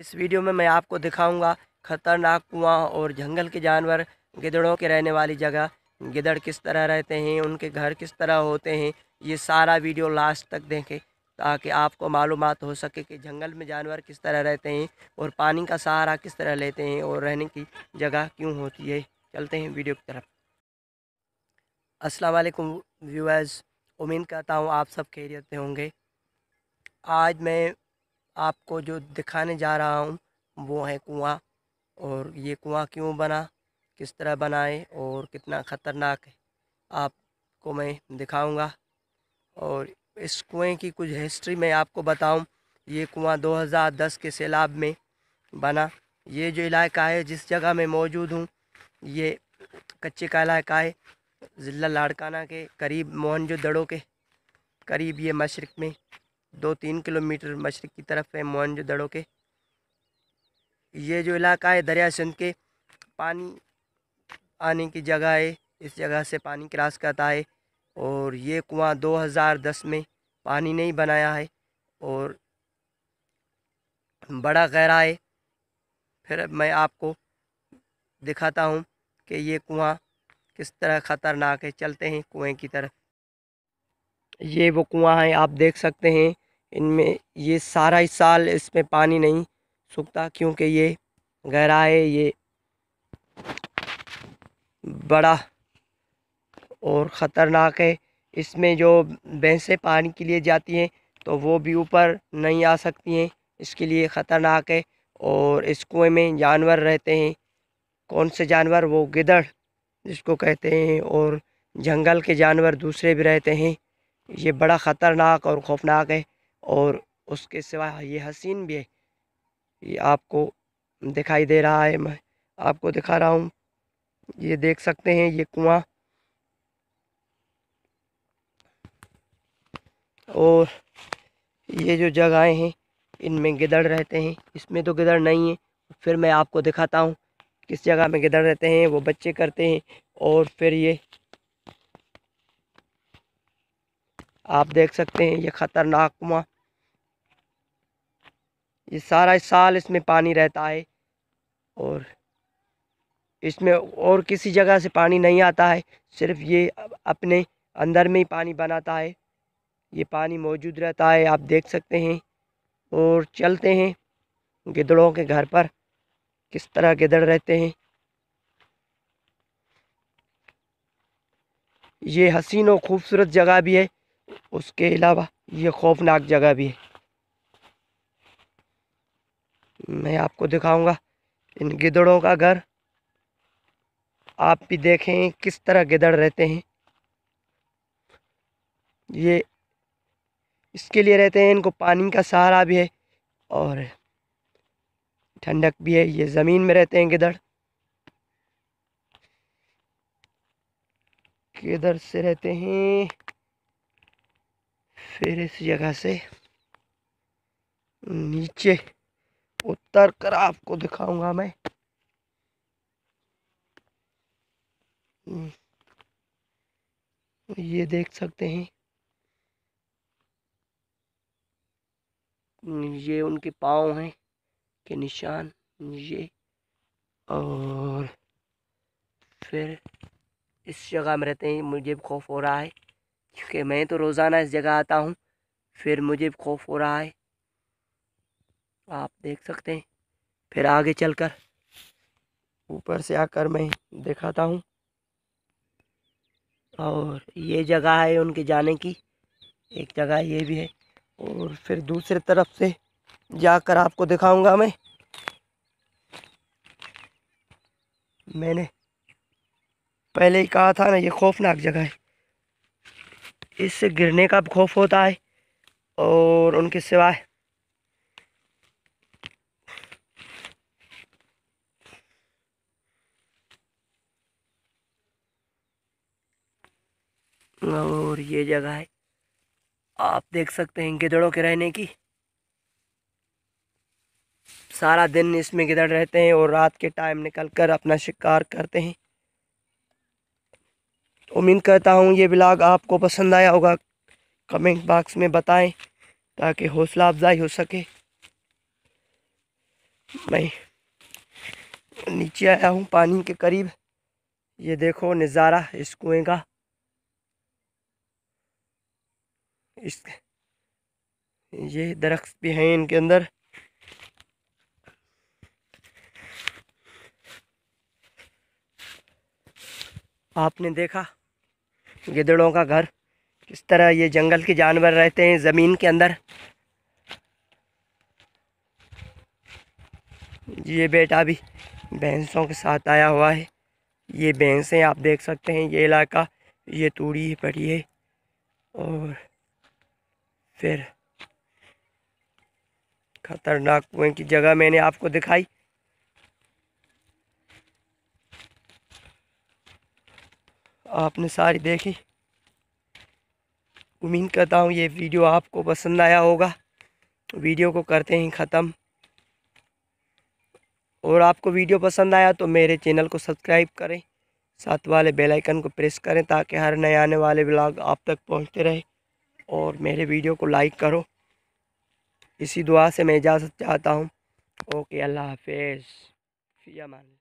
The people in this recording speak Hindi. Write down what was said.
इस वीडियो में मैं आपको दिखाऊंगा खतरनाक कुआं और जंगल के जानवर गिदड़ों के रहने वाली जगह गिदड़ किस तरह रहते हैं उनके घर किस तरह होते हैं ये सारा वीडियो लास्ट तक देखें ताकि आपको मालूम हो सके कि जंगल में जानवर किस तरह रहते हैं और पानी का सहारा किस तरह लेते हैं और रहने की जगह क्यों होती है चलते हैं वीडियो की तरफ अस्सलाम व्यूअर्स उम्मीद करता हूँ आप सब खैरियत होंगे आज मैं आपको जो दिखाने जा रहा हूँ वो है कुआं और ये कुआं क्यों बना किस तरह बनाए और कितना ख़तरनाक है आपको मैं दिखाऊंगा और इस कुएं की कुछ हिस्ट्री मैं आपको बताऊं ये कुआं 2010 के सैलाब में बना ये जो इलाका है जिस जगह मैं मौजूद हूँ ये कच्चे का इलाका है ज़िला लाड़काना के करीब दड़ों के करीब ये मशरक़ में दो तीन किलोमीटर मशरक़ की तरफ है मोहन दड़ों के ये जो इलाका है दरिया सिंध के पानी आने की जगह है इस जगह से पानी क्रॉस करता है और ये कुआं 2010 में पानी नहीं बनाया है और बड़ा गहरा है फिर मैं आपको दिखाता हूँ कि ये कुआं किस तरह ख़तरनाक है चलते हैं कुएं की तरफ ये वो कुआं है आप देख सकते हैं इनमें ये सारा ही साल इसमें पानी नहीं सूखता क्योंकि ये गहरा है ये बड़ा और ख़तरनाक है इसमें जो भैंसें पानी के लिए जाती हैं तो वो भी ऊपर नहीं आ सकती हैं इसके लिए ख़तरनाक है और इस कुएँ में जानवर रहते हैं कौन से जानवर वो गिदड़ जिसको कहते हैं और जंगल के जानवर दूसरे भी रहते हैं ये बड़ा ख़तरनाक और खौफनाक है और उसके सिवा ये हसीन भी है ये आपको दिखाई दे रहा है मैं आपको दिखा रहा हूँ ये देख सकते हैं ये कुआं और ये जो जगहें हैं इनमें गिदड़ रहते हैं इसमें तो गिदड़ नहीं है फिर मैं आपको दिखाता हूँ किस जगह में गिदड़ रहते हैं वो बच्चे करते हैं और फिर ये आप देख सकते हैं ये ख़तरनाक कुआं ये सारा साल इसमें पानी रहता है और इसमें और किसी जगह से पानी नहीं आता है सिर्फ ये अपने अंदर में ही पानी बनाता है ये पानी मौजूद रहता है आप देख सकते हैं और चलते हैं गिदड़ों के घर पर किस तरह गिदड़ रहते हैं ये हसीन और ख़ूबसूरत जगह भी है उसके अलावा ये खौफनाक जगह भी है मैं आपको दिखाऊंगा इन गिदड़ों का घर आप भी देखें किस तरह गिदड़ रहते हैं ये इसके लिए रहते हैं इनको पानी का सहारा भी है और ठंडक भी है ये ज़मीन में रहते हैं गिदड़ किधर से रहते हैं फिर इस जगह से नीचे उतर कर आपको दिखाऊंगा मैं हम्म, ये देख सकते हैं हम्म, ये उनके पाँव हैं के निशान ये और फिर इस जगह में रहते हैं मुझे भी खौफ हो रहा है क्योंकि मैं तो रोज़ाना इस जगह आता हूँ फिर मुझे भी खौफ हो रहा है आप देख सकते हैं फिर आगे चलकर ऊपर से आकर मैं दिखाता हूँ और ये जगह है उनके जाने की एक जगह ये भी है और फिर दूसरे तरफ से जाकर आपको दिखाऊंगा मैं मैंने पहले ही कहा था ना ये खौफनाक जगह है इससे गिरने का खौफ होता है और उनके सिवाय और ये जगह है आप देख सकते हैं गिदड़ों के रहने की सारा दिन इसमें गिदड़ रहते हैं और रात के टाइम निकल कर अपना शिकार करते हैं उम्मीद करता हूँ ये ब्लाग आपको पसंद आया होगा कमेंट बॉक्स में बताएं ताकि हौसला अफजाई हो सके मैं नीचे आया हूँ पानी के करीब ये देखो नज़ारा इस कुएँ का इस ये दरख्त भी हैं इनके अंदर आपने देखा गिदड़ों का घर किस तरह ये जंगल के जानवर रहते हैं ज़मीन के अंदर ये बेटा भी भैंसों के साथ आया हुआ है ये भैंसें आप देख सकते हैं ये इलाका ये तूड़ी पड़ी है और फिर खतरनाक कुएं की जगह मैंने आपको दिखाई आपने सारी देखी उम्मीद करता हूँ ये वीडियो आपको पसंद आया होगा वीडियो को करते हैं ख़त्म और आपको वीडियो पसंद आया तो मेरे चैनल को सब्सक्राइब करें साथ वाले बेल आइकन को प्रेस करें ताकि हर नए आने वाले ब्लॉग आप तक पहुँचते रहे और मेरे वीडियो को लाइक करो इसी दुआ से मैं इजाज़त चाहता हूँ ओके अल्लाह हाफिज़ फ़ी मान